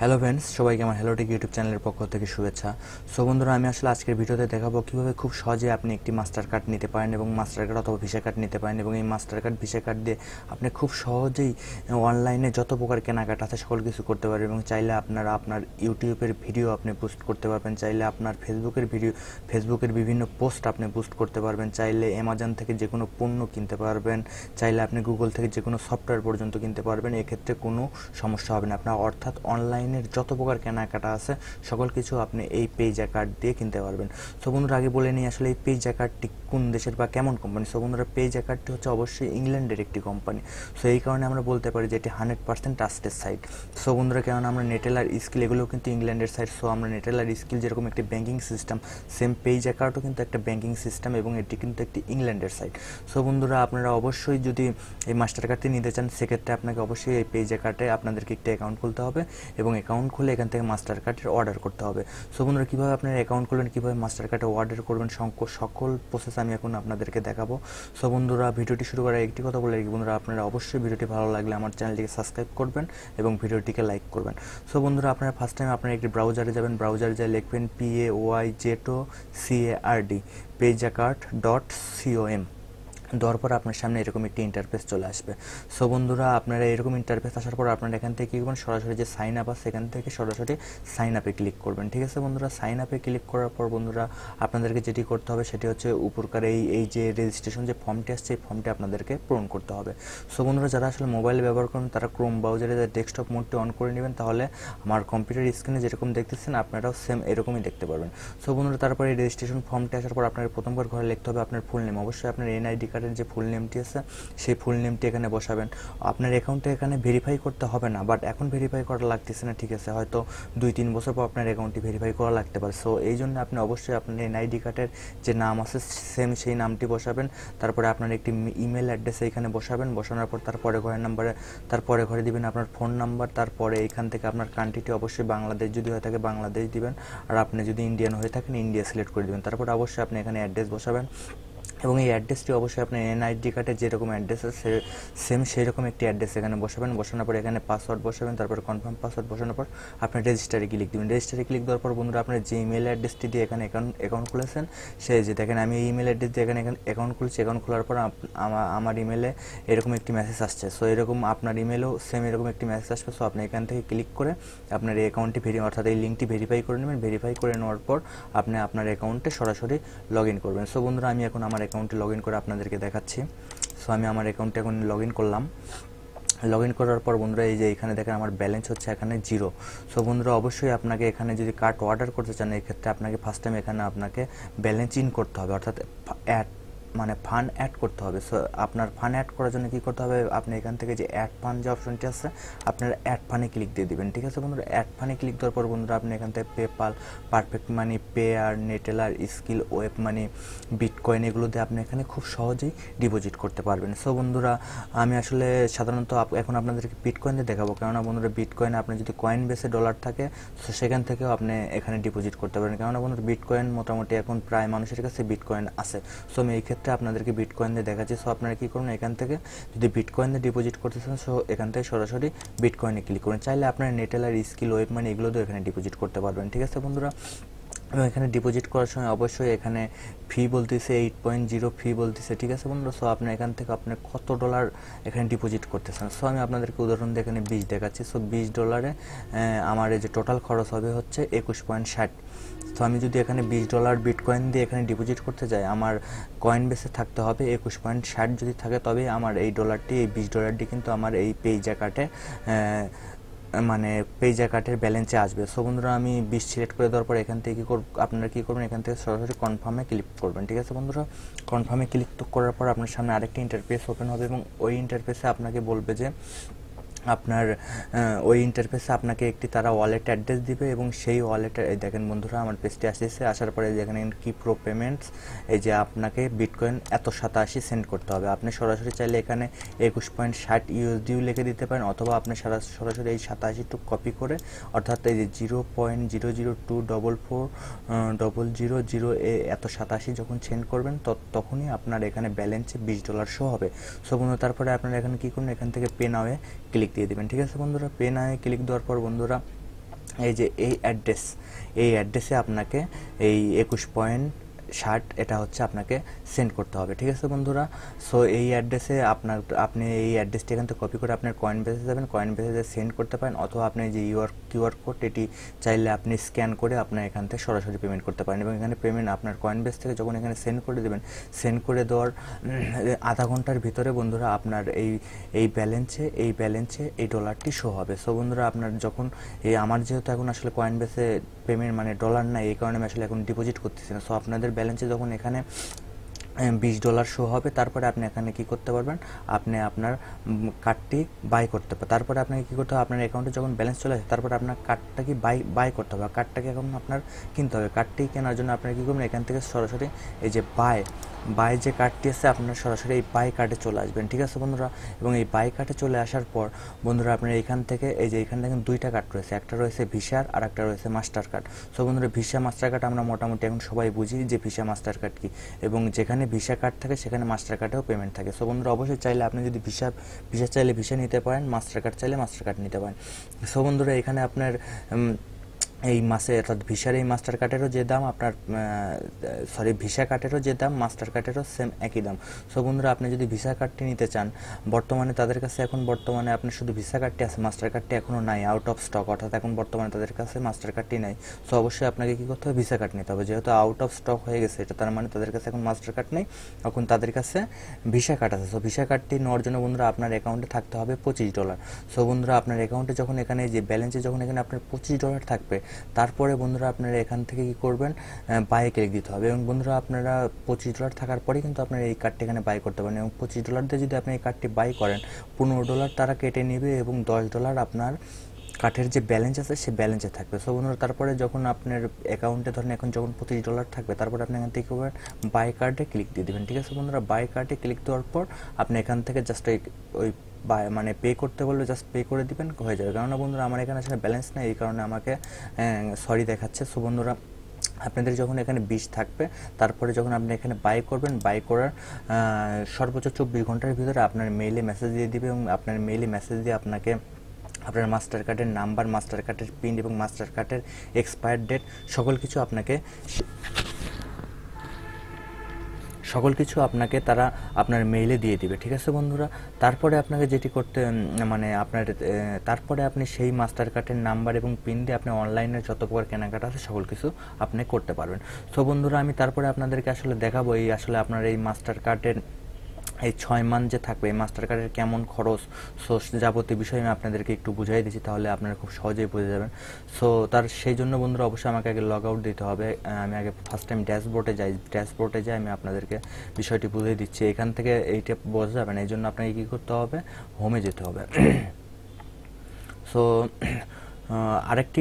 hello friends সবাইকে আমার hello take YouTube চ্যানেলের পক্ষ থেকে শুভেচ্ছা সো বন্ধুরা আমি আসলে আজকের ভিডিওতে দেখাবো কীভাবে খুব সহজে আপনি একটি মাস্টার কার্ড নিতে পারেন এবং মাস্টার কার্ড অথবা ভিসা কার্ড নিতে পারেন এবং এই মাস্টার কার্ড ভিসা কার্ড দিয়ে আপনি খুব সহজেই অনলাইনে যত প্রকার কেনাকাটা আছে সকল কিছু করতে পারবেন এবং চাইলে আপনারা আপনার ইউটিউবের ভিডিও আপনি পোস্ট করতে পারবেন চাইলে আপনার ফেসবুকের ভিডিও ফেসবুকের বিভিন্ন পোস্ট আপনি পোস্ট করতে পারবেন চাইলে অ্যামাজন থেকে যে কোনো পণ্য কিনতে পারবেন চাইলে আপনি গুগল থেকে যে কোনো সফটওয়্যার পর্যন্ত কিনতে পারবেন এক্ষেত্রে কোনো সমস্যা হবে না আপনার অর্থাৎ অনলাইন অনলাইনের যত প্রকার কেনাকাটা আছে সকল কিছু আপনি এই পে কার্ড দিয়ে কিনতে পারবেন সো বন্ধুরা আগে বলে নিই আসলে এই পে কার্ডটি কোন দেশের বা কেমন কোম্পানি সো বন্ধুরা পে জ্যাকার্ডটি হচ্ছে অবশ্যই ইংল্যান্ডের একটি কোম্পানি সো এই কারণে আমরা বলতে পারি যে এটি hundred percent trusted site so বন্ধুরা কেন আমরা নেটেল আর স্কিল এগুলো কিন্তু ইংল্যান্ডের সাইট সো আমরা নেটেল আর স্কিল যেরকম একটি ব্যাঙ্কিং সিস্টেম সেম পেজ জ্যাকার্ডও কিন্তু একটা ব্যাঙ্কিং সিস্টেম এবং এটি কিন্তু একটি ইংল্যান্ডের সাইট সো বন্ধুরা আপনারা অবশ্যই যদি এই মাস্টার কার্ডটি নিতে চান সেক্ষেত্রে আপনাকে অবশ্যই এই পেজ জ্যাকার্ডে আপনাদেরকে একটি অ্যাকাউন্ট খুলতে হবে এবং অ্যাকাউন্ট খুলে এখান থেকে মাস্টার কার্ডের অর্ডার করতে হবে সো বন্ধুরা কীভাবে আপনার অ্যাকাউন্ট খুলবেন কীভাবে মাস্টার কার্ডে অর্ডার করবেন সকল প্রসেস আমি এখন আপনাদেরকে দেখাবো সো বন্ধুরা ভিডিওটি শুরু করার একটি কথা বলে রাখি বন্ধুরা আপনারা অবশ্যই ভিডিওটি ভালো লাগলে আমার চ্যানেলটিকে সাবস্ক্রাইব করবেন এবং ভিডিওটিকে লাইক করবেন সো বন্ধুরা আপনারা ফার্স্ট টাইম আপনারা একটি ব্রাউজারে যাবেন ব্রাউজারে যা লিখবেন পি এ ওয়াই জেটো আর ডি পেজাকার্ট ডট সিওএম দেওয়ার পর আপনার সামনে এরকম একটি ইন্টারফেস চলে আসবে সো বন্ধুরা আপনারা এরকম ইন্টারফেস আসার পর আপনারা এখান থেকে কী করবেন সরাসরি যে সাইন আপ আছে সেখান থেকে সরাসরি সাইন আপে ক্লিক করবেন ঠিক আছে বন্ধুরা সাইন আপে ক্লিক করার পর বন্ধুরা আপনাদেরকে যেটি করতে হবে সেটি হচ্ছে উপরকার এই এই যে রেজিস্ট্রেশন যে ফর্মটি আসছে এই ফর্মটি আপনাদেরকে পূরণ করতে হবে সো বন্ধুরা যারা আসলে মোবাইল ব্যবহার করেন তারা ক্রোম ব্রাউজারে ডেস্কটপ মোডটি অন করে নেবেন তাহলে আমার কম্পিউটার স্ক্রিনে যেরকম দেখতেছেন আপনারাও সেম এরকমই দেখতে পারবেন সো বন্ধুরা তারপরে রেজিস্ট্রেশন ফর্মটি আসার পর আপনার প্রথমবার ঘরে লিখতে হবে আপনার ফুল নেম অবশ্যই আপনার এনআইডি কার্ড ওয়েবসাইটের যে ফুল নেমটি আছে সেই ফুল নেমটি এখানে বসাবেন আপনার অ্যাকাউন্টে এখানে ভেরিফাই করতে হবে না বাট এখন ভেরিফাই করা লাগতেছে না ঠিক আছে হয়তো দুই তিন বছর পর আপনার অ্যাকাউন্টটি ভেরিফাই করা লাগতে পারে সো এই জন্য আপনি অবশ্যই আপনার এনআইডি কার্ডের যে নাম আছে সেম সেই নামটি বসাবেন তারপরে আপনার একটি ইমেল অ্যাড্রেস এখানে বসাবেন বসানোর পর তারপরে ঘরের নাম্বারে তারপরে ঘরে দিবেন আপনার ফোন নাম্বার তারপরে এখান থেকে আপনার কান্ট্রিটি অবশ্যই বাংলাদেশ যদি হয়ে থাকে বাংলাদেশ দিবেন আর আপনি যদি ইন্ডিয়ান হয়ে থাকেন ইন্ডিয়া সিলেক্ট করে দেবেন তারপর অবশ্যই আপনি এখানে অ্যাড্রেস বসাবেন এবং এই অ্যাড্রেসটি অবশ্যই আপনার এনআইডি কার্ডে যেরকম অ্যাড্রেস আছে সেম সেই রকম একটি অ্যাড্রেস এখানে বসাবেন বসানোর পর এখানে পাসওয়ার্ড বসাবেন তারপর কনফার্ম পাসওয়ার্ড বসানোর পর আপনি রেজিস্টারে ক্লিক দেবেন রেজিস্টারে ক্লিক দেওয়ার পর বন্ধুরা আপনার যে ইমেল অ্যাড্রেসটি দিয়ে এখানে অ্যাকাউন্ট অ্যাকাউন্ট খুলেছেন সেই যে দেখেন আমি এই ইমেল অ্যাড্রেস দিয়ে এখানে এখানে অ্যাকাউন্ট খুলছি অ্যাকাউন্ট খোলার পর আমার ইমেলে এরকম একটি মেসেজ আসছে সো এরকম আপনার ইমেলও সেম এরকম একটি মেসেজ আসবে সো আপনি এখান থেকে ক্লিক করে আপনার এই অ্যাকাউন্টটি ভেরি অর্থাৎ এই লিঙ্কটি ভেরিফাই করে নেবেন ভেরিফাই করে নেওয়ার পর আপনি আপনার অ্যাকাউন্টে সরাসরি লগ ইন করবেন সো বন্ধুরা আমি এখন আমার অ্যাকাউন্টে লগ করে আপনাদেরকে দেখাচ্ছি সো আমি আমার অ্যাকাউন্টে এখন লগ করলাম লগ ইন করার পর বন্ধুরা এই যে এখানে দেখেন আমার ব্যালেন্স হচ্ছে এখানে জিরো সো বন্ধুরা অবশ্যই আপনাকে এখানে যদি কার্ড অর্ডার করতে চান এক্ষেত্রে আপনাকে ফার্স্ট টাইম এখানে আপনাকে ব্যালেন্স ইন করতে হবে অর্থাৎ অ্যাড মানে ফান্ড অ্যাড করতে হবে সো আপনার ফান্ড অ্যাড করার জন্য কী করতে হবে আপনি এখান থেকে যে অ্যাড ফান্ড যে অপশনটি আছে আপনারা অ্যাড ফানে ক্লিক দিয়ে দেবেন ঠিক আছে বন্ধুরা অ্যাড ফানে ক্লিক দেওয়ার পর বন্ধুরা আপনি এখান থেকে PayPal Perfect Money Payeer Neteller Skrill Web Money bitcoin এগুলো দিয়ে আপনি এখানে খুব সহজেই ডিপোজিট করতে পারবেন সো বন্ধুরা আমি আসলে সাধারণত এখন আপনাদেরকে বিটকয়েন দিয়ে দেখাবো কেননা বন্ধুরা বিটকয়েনে আপনি যদি কয়েন বেসে ডলার থাকে সো সেখান থেকেও আপনি এখানে ডিপোজিট করতে পারেন কেননা বন্ধুরা বিটকয়েন মোটামুটি এখন প্রায় মানুষের কাছে বিটকয়েন আছে সো আমি এই ক্ষেত্রে ক্ষেত্রে আপনাদেরকে বিটকয়েন দিয়ে দেখাচ্ছি সো আপনারা কী করুন এখান থেকে যদি বিটকয়েন দিয়ে ডিপোজিট করতে চান সো এখান থেকে সরাসরি বিটকয়েনে ক্লিক করুন চাইলে আপনারা নেটেলার স্কিল ওয়েব মানে এগুলো তো এখানে ডিপোজিট করতে পারবেন ঠিক আছে বন্ধুরা এবং এখানে ডিপোজিট করার সময় অবশ্যই এখানে ফি বলতেছে এইট পয়েন্ট জিরো ফি বলতেছে ঠিক আছে বন্ধু সো আপনি এখান থেকে আপনি কত ডলার এখানে ডিপোজিট করতেছেন সো আমি আপনাদেরকে উদাহরণ দিয়ে এখানে বিশ দেখাচ্ছি সো বিশ ডলারে আমার এই যে টোটাল খরচ হবে হচ্ছে একুশ পয়েন্ট ষাট তো আমি যদি এখানে বিশ ডলার বিটকয়েন দিয়ে এখানে ডিপোজিট করতে যাই আমার কয়েন বেসে থাকতে হবে একুশ পয়েন্ট ষাট যদি থাকে তবে আমার এই ডলারটি এই বিশ ডলারটি কিন্তু আমার এই পেইজা কার্টে মানে পেজা কার্ডের ব্যালেন্সে আসবে সো বন্ধুরা আমি বিশ সিলেক্ট করে দেওয়ার পর এখান থেকে কী করব আপনারা কী করবেন এখান থেকে সরাসরি কনফার্মে ক্লিক করবেন ঠিক আছে বন্ধুরা কনফার্মে ক্লিক করার পর আপনার সামনে আরেকটি ইন্টারফেস ওপেন হবে এবং ওই ইন্টারফেসে আপনাকে বলবে যে আপনার ওই ইন্টারফেসে আপনাকে একটি তারা ওয়ালেট অ্যাড্রেস দিবে এবং সেই ওয়ালেট এই দেখেন বন্ধুরা আমার পেজটি আসতেছে আসার পরে দেখেন কি প্রো পেমেন্টস এই যে আপনাকে বিটকয়েন এত সাতাশি সেন্ড করতে হবে আপনি সরাসরি চাইলে এখানে একুশ পয়েন্ট ষাট ইউএসডিও লিখে দিতে পারেন অথবা আপনি সারা সরাসরি এই সাতাশিটুক কপি করে অর্থাৎ এই যে zero point zero zero two double four double zero zero এ এত সাতাশি যখন সেন্ড করবেন তখনই আপনার এখানে ব্যালেন্সে বিশ ডলার শো হবে সো বন্ধু তারপরে আপনারা এখানে কী করুন এখান থেকে পে নাওয়ে ক্লিক দিয়ে দেবেন ঠিক আছে বন্ধুরা পেন আয়ে ক্লিক দেওয়ার পর বন্ধুরা এই যে এই অ্যাড্রেস এই অ্যাড্রেসে আপনাকে এই একুশ পয়েন্ট শার্ট এটা হচ্ছে আপনাকে সেন্ড করতে হবে ঠিক আছে বন্ধুরা সো এই অ্যাড্রেসে আপনার আপনি এই অ্যাড্রেসটি এখান থেকে কপি করে আপনার কয়েন বেসে যাবেন কয়েন বেসে সেন্ড করতে পারেন অথবা আপনি যে ইউআর কিউআর কোড এটি চাইলে আপনি স্ক্যান করে আপনার এখান থেকে সরাসরি পেমেন্ট করতে পারেন এবং এখানে পেমেন্ট আপনার কয়েন বেস থেকে যখন এখানে সেন্ড করে দেবেন সেন্ড করে দেওয়ার আধা ঘন্টার ভিতরে বন্ধুরা আপনার এই এই ব্যালেন্সে এই ব্যালেন্সে এই ডলারটি শো হবে সো বন্ধুরা আপনার যখন এই আমার যেহেতু এখন আসলে কয়েন বেসে পেমেন্ট মানে ডলার নাই এই কারণে আমি আসলে এখন ডিপোজিট করতেছি না সো আপনাদের ব্যালেন্সে যখন এখানে বিশ ডলার শো হবে তারপরে আপনি এখানে কি করতে পারবেন আপনি আপনার কার্ডটি বাই করতে পারবেন তারপরে আপনাকে কী করতে হবে আপনার অ্যাকাউন্টে যখন ব্যালেন্স চলে আসে তারপরে আপনার কার্ডটা কি বাই বাই করতে হবে কার্ডটাকে এখন আপনার কিনতে হবে কার্ডটি কেনার জন্য আপনার কী করবেন এখান থেকে সরাসরি এই যে বাই বাই যে কার্ডটি আছে আপনারা সরাসরি এই বাই কার্ডে চলে আসবেন ঠিক আছে বন্ধুরা এবং এই বাই কার্ডে চলে আসার পর বন্ধুরা আপনারা এখান থেকে এই যে এখান থেকে দুইটা কার্ড রয়েছে একটা রয়েছে ভিসার আর একটা রয়েছে মাস্টার কার্ড সো বন্ধুরা ভিসা মাস্টার কার্ড আমরা মোটামুটি এখন সবাই বুঝি যে ভিসা মাস্টার কার্ড কি এবং যেখানে ভিসা কার্ড থাকে সেখানে মাস্টার কার্ডেও পেমেন্ট থাকে সো বন্ধুরা অবশ্যই চাইলে আপনি যদি ভিসা ভিসা চাইলে ভিসা নিতে পারেন মাস্টার কার্ড চাইলে মাস্টার কার্ড নিতে পারেন সো বন্ধুরা এখানে আপনার এই মাসে অর্থাৎ ভিসার এই মাস্টার কার্ডেরও যে দাম আপনার সরি ভিসা কার্ডেরও যে দাম মাস্টার কার্ডেরও সেম একই দাম সো বন্ধুরা আপনি যদি ভিসা কার্ডটি নিতে চান বর্তমানে তাদের কাছে এখন বর্তমানে আপনার শুধু ভিসা কার্ডটি আছে মাস্টার কার্ডটি এখনও নাই আউট অফ স্টক অর্থাৎ এখন বর্তমানে তাদের কাছে মাস্টার কার্ডটি নাই সো অবশ্যই আপনাকে কী করতে হবে ভিসা কার্ড নিতে হবে যেহেতু আউট অফ স্টক হয়ে গেছে এটা তার মানে তাদের কাছে এখন মাস্টার কার্ড নেই এখন তাদের কাছে ভিসা কার্ড আছে সো ভিসা কার্ডটি নেওয়ার জন্য বন্ধুরা আপনার অ্যাকাউন্টে থাকতে হবে পঁচিশ ডলার সো বন্ধুরা আপনার অ্যাকাউন্টে যখন এখানে যে ব্যালেন্সে যখন এখানে আপনার পঁচিশ ডলার থাকবে তারপরে বন্ধুরা আপনারা এখান থেকে কি করবেন বায়ে ক্লিক দিতে হবে এবং বন্ধুরা আপনারা পঁচিশ ডলার থাকার পরে কিন্তু আপনারা এই কার্ডটি এখানে বাই করতে পারেন এবং পঁচিশ ডলার দিয়ে যদি আপনি এই কার্ডটি বাই করেন পনেরো ডলার তারা কেটে নেবে এবং দশ ডলার আপনার কাঠের যে ব্যালেন্স আছে সে ব্যালেন্সে থাকবে সো বন্ধুরা তারপরে যখন আপনার অ্যাকাউন্টে ধরেন এখন যখন পঁচিশ ডলার থাকবে তারপরে আপনি এখান থেকে করবেন বাই কার্ডে ক্লিক দিয়ে দেবেন ঠিক আছে বন্ধুরা বাই কার্ডে ক্লিক দেওয়ার পর আপনি এখান থেকে জাস্ট ওই বা মানে পে করতে বললে জাস্ট পে করে দিবেন হয়ে যাবে কেননা বন্ধুরা আমার এখানে আসলে ব্যালেন্স নেই এই কারণে আমাকে সরি দেখাচ্ছে সো বন্ধুরা আপনাদের যখন এখানে বিষ থাকবে তারপরে যখন আপনি এখানে বাই করবেন বাই করার সর্বোচ্চ চব্বিশ ঘন্টার ভিতরে আপনার মেইলে মেসেজ দিয়ে দিবে এবং আপনার মেইলে মেসেজ দিয়ে আপনাকে আপনার মাস্টার কার্ডের নাম্বার মাস্টার কার্ডের পিন এবং মাস্টার কার্ডের এক্সপায়ার ডেট সকল কিছু আপনাকে সকল কিছু আপনাকে তারা আপনার মেইলে দিয়ে দিবে ঠিক আছে বন্ধুরা তারপরে আপনাকে যেটি করতে মানে আপনার তারপরে আপনি সেই মাস্টার কার্ডের নাম্বার এবং পিন দিয়ে আপনি অনলাইনে যত প্রকার কেনাকাটা আছে সকল কিছু আপনি করতে পারবেন সো বন্ধুরা আমি তারপরে আপনাদেরকে আসলে দেখাবো এই আসলে আপনার এই মাস্টার কার্ডের এই ছয় মান যে থাকবে মাস্টার কার্ডের কেমন খরচ সো যাবতীয় বিষয় আমি আপনাদেরকে একটু বুঝাই দিচ্ছি তাহলে আপনারা খুব সহজেই বুঝে যাবেন সো তার সেই জন্য বন্ধুরা অবশ্যই আমাকে আগে লগ আউট দিতে হবে আমি আগে ফার্স্ট টাইম ড্যাশবোর্ডে যাই ড্যাশবোর্ডে যাই আমি আপনাদেরকে বিষয়টি বুঝিয়ে দিচ্ছি এখান থেকে এইটা বোঝা যাবে না এই জন্য আপনাকে কী করতে হবে হোমে যেতে হবে সো আরেকটি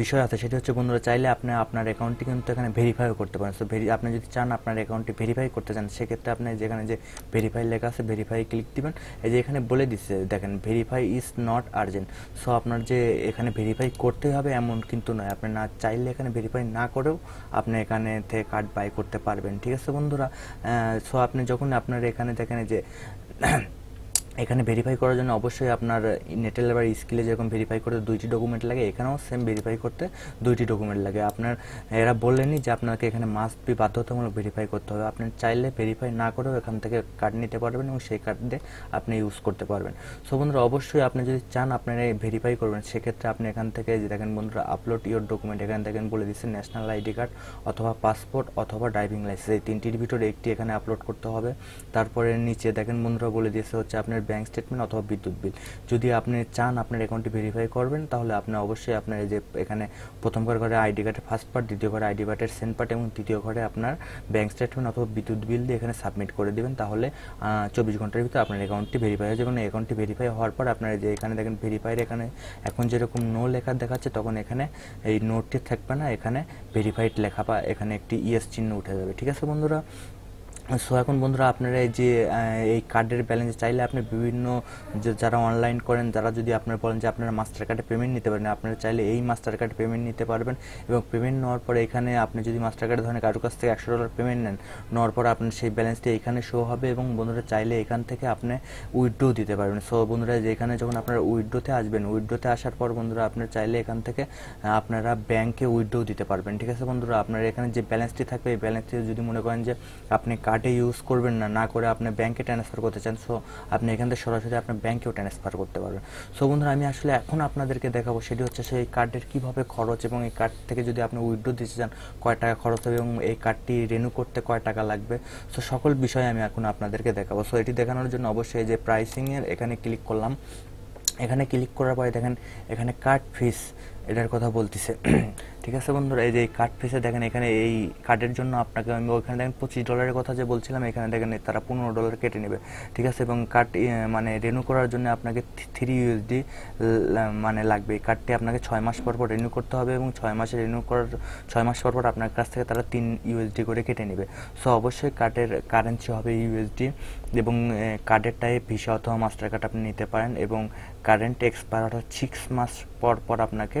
বিষয় আছে সেটি হচ্ছে বন্ধুরা চাইলে আপনি আপনার অ্যাকাউন্টটি কিন্তু এখানে ভেরিফাইও করতে পারেন সো ভেরি আপনি যদি চান আপনার অ্যাকাউন্টটি ভেরিফাই করতে চান সেক্ষেত্রে আপনি যেখানে যে ভেরিফাই লেখা আছে ভেরিফাই ক্লিক দিবেন এই যে এখানে বলে দিচ্ছে দেখেন verify is not urgent so আপনার যে এখানে ভেরিফাই করতে হবে এমন কিন্তু নয় আপনি না চাইলে এখানে ভেরিফাই না করেও আপনি এখানে থেকে কার্ড বাই করতে পারবেন ঠিক আছে বন্ধুরা সো আপনি যখন আপনার এখানে দেখেন যে এখানে ভেরিফাই করার জন্য অবশ্যই আপনার নেটের লেবার স্কিলে যেরকম ভেরিফাই করতে দুইটি ডকুমেন্ট লাগে এখানেও সেম ভেরিফাই করতে দুইটি ডকুমেন্ট লাগে আপনার এরা বললেনি যে আপনাকে এখানে মাস্ট বি বাধ্যতামূলক ভেরিফাই করতে হবে আপনি চাইলে ভেরিফাই না করেও এখান থেকে কার্ড নিতে পারবেন এবং সেই কার্ড দিয়ে আপনি ইউজ করতে পারবেন সো বন্ধুরা অবশ্যই আপনি যদি চান আপনারা ভেরিফাই করবেন সেক্ষেত্রে আপনি এখান থেকে যে দেখেন বন্ধুরা আপলোড ইউর ডকুমেন্ট এখান দেখেন বলে দিচ্ছেন ন্যাশনাল আইডি কার্ড অথবা পাসপোর্ট অথবা ড্রাইভিং লাইসেন্স এই তিনটির ভিতরে একটি এখানে আপলোড করতে হবে তারপরে নিচে দেখেন বন্ধুরা বলে দিয়েছে হচ্ছে আপনার আপনার ব্যাংক স্টেটমেন্ট অথবা বিদ্যুৎ বিল যদি আপনি চান আপনার অ্যাকাউন্টটি ভেরিফাই করবেন তাহলে আপনি অবশ্যই আপনার যে এখানে প্রথম ঘরে আইডি কার্ডের ফার্স্ট পার্ট দ্বিতীয় ঘরে আইডি কার্ডের সেন্ট পার্ট এবং তৃতীয় ঘরে আপনার ব্যাংক স্টেটমেন্ট অথবা বিদ্যুৎ বিল দিয়ে এখানে সাবমিট করে দেবেন তাহলে চব্বিশ ঘন্টার ভিতরে আপনার অ্যাকাউন্টটি ভেরিফাই হয়ে যাবে অ্যাকাউন্টটি ভেরিফাই হওয়ার পর আপনার যে এখানে দেখেন ভেরিফাইয়ের এখানে এখন যেরকম নো লেখা দেখাচ্ছে তখন এখানে এই নোটটি থাকবে না এখানে ভেরিফাইড লেখা বা এখানে একটি ইয়েস চিহ্ন উঠে যাবে ঠিক আছে বন্ধুরা সো এখন বন্ধুরা আপনারা এই যে এই কার্ডের ব্যালেন্স চাইলে আপনি বিভিন্ন যারা অনলাইন করেন তারা যদি আপনারা বলেন যে আপনারা মাস্টার কার্ডে পেমেন্ট নিতে পারেন আপনারা চাইলে এই মাস্টার কার্ডে পেমেন্ট নিতে পারবেন এবং পেমেন্ট নেওয়ার পরে এখানে আপনি যদি মাস্টার কার্ডে ধরেন কারোর কাছ থেকে একশো ডলার পেমেন্ট নেন নেওয়ার পরে আপনার সেই ব্যালেন্সটি এখানে শো হবে এবং বন্ধুরা চাইলে এখান থেকে আপনি উইড্রো দিতে পারবেন সো বন্ধুরা এখানে যখন আপনারা উইড্রোতে আসবেন উইড্রোতে আসার পর বন্ধুরা আপনারা চাইলে এখান থেকে আপনারা ব্যাংকে উইড্রো দিতে পারবেন ঠিক আছে বন্ধুরা আপনার এখানে যে ব্যালেন্সটি থাকবে এই ব্যালেন্সটি যদি মনে করেন যে আপনি কার্ড কার্ডে ইউজ করবেন না না করে আপনি ব্যাংকে ট্রান্সফার করতে চান সো আপনি এখান থেকে সরাসরি আপনার ব্যাংকেও ট্রান্সফার করতে পারবেন সো বন্ধুরা আমি আসলে এখন আপনাদেরকে দেখাবো সেটি হচ্ছে সেই কার্ডের কীভাবে খরচ এবং এই কার্ড থেকে যদি আপনি উইড্রো দিতে চান কয় টাকা খরচ হবে এবং এই কার্ডটি রেনু করতে কয় টাকা লাগবে সো সকল বিষয়ে আমি এখন আপনাদেরকে দেখাবো সো এটি দেখানোর জন্য অবশ্যই যে প্রাইসিংয়ের এখানে ক্লিক করলাম এখানে ক্লিক করার পরে দেখেন এখানে কার্ড ফিস এটার কথা বলতেছে ঠিক আছে বন্ধুরা এই যে কার্ড ফেসে দেখেন এখানে এই কার্ডের জন্য আপনাকে আমি ওখানে দেখেন পঁচিশ ডলারের কথা যে বলছিলাম এখানে দেখেন তারা পনেরো ডলার কেটে নেবে ঠিক আছে এবং কার্ড মানে রেনু করার জন্য আপনাকে থ্রি ইউএসডি মানে লাগবে এই কার্ডটি আপনাকে ছয় মাস পর পর রেনু করতে হবে এবং ছয় মাসে রেনু করার ছয় মাস পর পর আপনার কাছ থেকে তারা তিন ইউএসডি করে কেটে নেবে সো অবশ্যই কার্ডের কারেন্সি হবে ইউএসডি এবং কার্ডের টাইপ ভিসা অথবা মাস্টার কার্ড আপনি নিতে পারেন এবং কারেন্ট এক্সপায়ার অর্থাৎ সিক্স মাস পর পর আপনাকে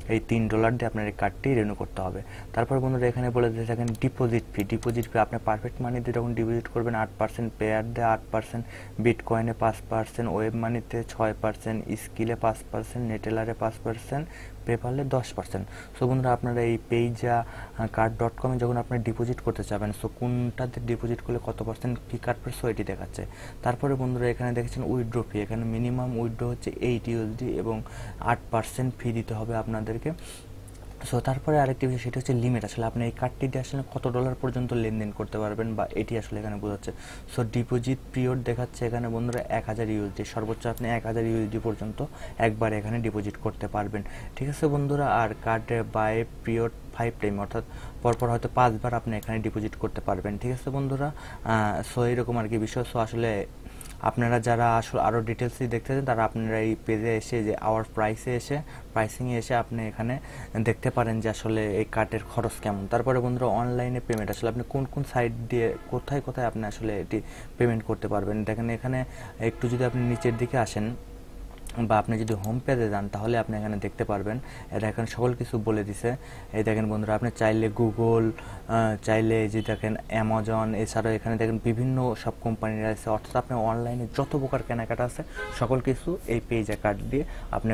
এই তিন ডলার দিয়ে আপনার এই কার্ডটি রেনু করতে হবে তারপর বন্ধুরা এখানে বলে দিতে থাকেন ডিপোজিট ফি ডিপোজিট ফি আপনি পারফেক্ট মানিতে যখন ডিপোজিট করবেন আট পার্সেন্ট পেয়ার দেয় আট পার্সেন্ট বিট কয়েনে পাঁচ পার্সেন্ট ওয়েব মানিতে ছয় পার্সেন্ট স্কিলে পাঁচ পার্সেন্ট নেটেলারে পাঁচ পার্সেন্ট পেপারলে দশ পার্সেন্ট সো বন্ধুরা আপনারা এই পেইজা কার্ড ডট কমে যখন আপনি ডিপোজিট করতে চাবেন সো কোনটাতে ডিপোজিট করলে কত পার্সেন্ট ফি কাটবে সো এটি দেখাচ্ছে তারপরে বন্ধুরা এখানে দেখেছেন উইড্রো ফি এখানে মিনিমাম উইড্রো হচ্ছে এইট ইউএসডি এবং আট পার্সেন্ট ফি দিতে হবে আপনাদের থেকে সো তারপরে আরেকটি বিষয় সেটা হচ্ছে লিমিট আসলে আপনি এই দিয়ে আসলে কত ডলার পর্যন্ত লেনদেন করতে পারবেন বা এটি আসলে এখানে বোঝাচ্ছে সো ডিপোজিট পিরিয়ড দেখাচ্ছে এখানে বন্ধুরা এক হাজার ইউএসডি সর্বোচ্চ আপনি এক হাজার ইউএসডি পর্যন্ত একবার এখানে ডিপোজিট করতে পারবেন ঠিক আছে বন্ধুরা আর কার্ডে বাই পিরিয়ড ফাইভ টাইম অর্থাৎ পরপর হয়তো পাঁচবার আপনি এখানে ডিপোজিট করতে পারবেন ঠিক আছে বন্ধুরা সো এইরকম আর কি বিষয় সো আসলে আপনারা যারা আসলে আরও ডিটেলসই চান তারা আপনারা এই পেজে এসে যে আওয়ার প্রাইসে এসে প্রাইসিংয়ে এসে আপনি এখানে দেখতে পারেন যে আসলে এই কার্ডের খরচ কেমন তারপরে বন্ধুরা অনলাইনে পেমেন্ট আসলে আপনি কোন কোন সাইট দিয়ে কোথায় কোথায় আপনি আসলে এটি পেমেন্ট করতে পারবেন দেখেন এখানে একটু যদি আপনি নিচের দিকে আসেন বা আপনি যদি হোম পেজে যান তাহলে আপনি এখানে দেখতে পারবেন এটা এখন সকল কিছু বলে দিছে এই দেখেন বন্ধুরা আপনি চাইলে গুগল চাইলে যে দেখেন অ্যামাজন এছাড়াও এখানে দেখেন বিভিন্ন সব কোম্পানির আছে অর্থাৎ আপনি অনলাইনে যত প্রকার কেনাকাটা আছে সকল কিছু এই পেজ কার্ড দিয়ে আপনি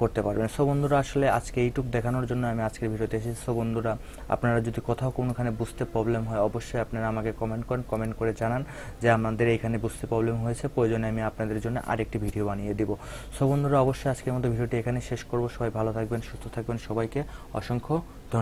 করতে পারবেন সো বন্ধুরা আসলে আজকে ইউটিউব দেখানোর জন্য আমি আজকের ভিডিওতে এসেছি সো বন্ধুরা আপনারা যদি কোথাও কোনোখানে বুঝতে প্রবলেম হয় অবশ্যই আপনারা আমাকে কমেন্ট করেন কমেন্ট করে জানান যে আমাদের এখানে বুঝতে প্রবলেম হয়েছে প্রয়োজনে আমি আপনাদের জন্য আরেকটি ভিডিও বানিয়ে দেবো সব বন্ধুরা অবশ্যই আজকের মতো ভিডিওটি এখানে শেষ করবো সবাই ভালো থাকবেন সুস্থ থাকবেন সবাইকে অসংখ্য